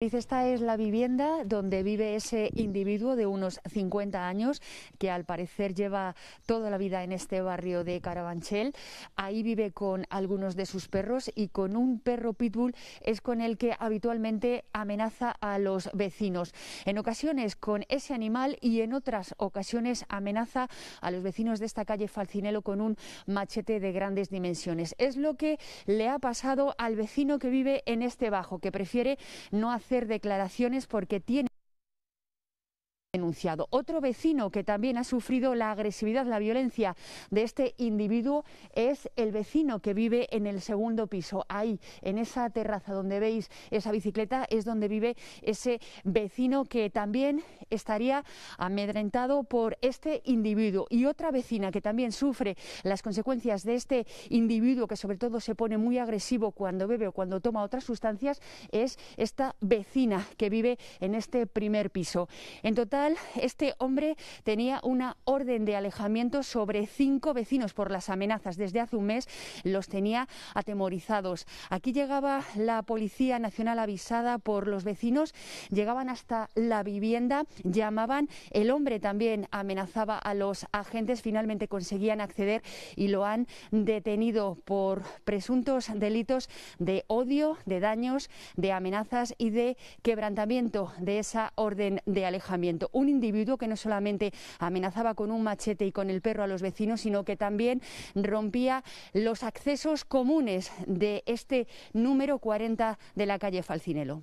Esta es la vivienda donde vive ese individuo de unos 50 años que al parecer lleva toda la vida en este barrio de Carabanchel. Ahí vive con algunos de sus perros y con un perro pitbull es con el que habitualmente amenaza a los vecinos. En ocasiones con ese animal y en otras ocasiones amenaza a los vecinos de esta calle Falcinelo con un machete de grandes dimensiones. Es lo que le ha pasado al vecino que vive en este bajo, que prefiere no hacer hacer declaraciones porque tiene otro vecino que también ha sufrido la agresividad, la violencia de este individuo es el vecino que vive en el segundo piso. Ahí, en esa terraza donde veis esa bicicleta, es donde vive ese vecino que también estaría amedrentado por este individuo. Y otra vecina que también sufre las consecuencias de este individuo, que sobre todo se pone muy agresivo cuando bebe o cuando toma otras sustancias, es esta vecina que vive en este primer piso. En total, este hombre tenía una orden de alejamiento sobre cinco vecinos por las amenazas. Desde hace un mes los tenía atemorizados. Aquí llegaba la Policía Nacional avisada por los vecinos, llegaban hasta la vivienda, llamaban. El hombre también amenazaba a los agentes. Finalmente conseguían acceder y lo han detenido por presuntos delitos de odio, de daños, de amenazas y de quebrantamiento de esa orden de alejamiento individuo que no solamente amenazaba con un machete y con el perro a los vecinos, sino que también rompía los accesos comunes de este número 40 de la calle Falcinelo.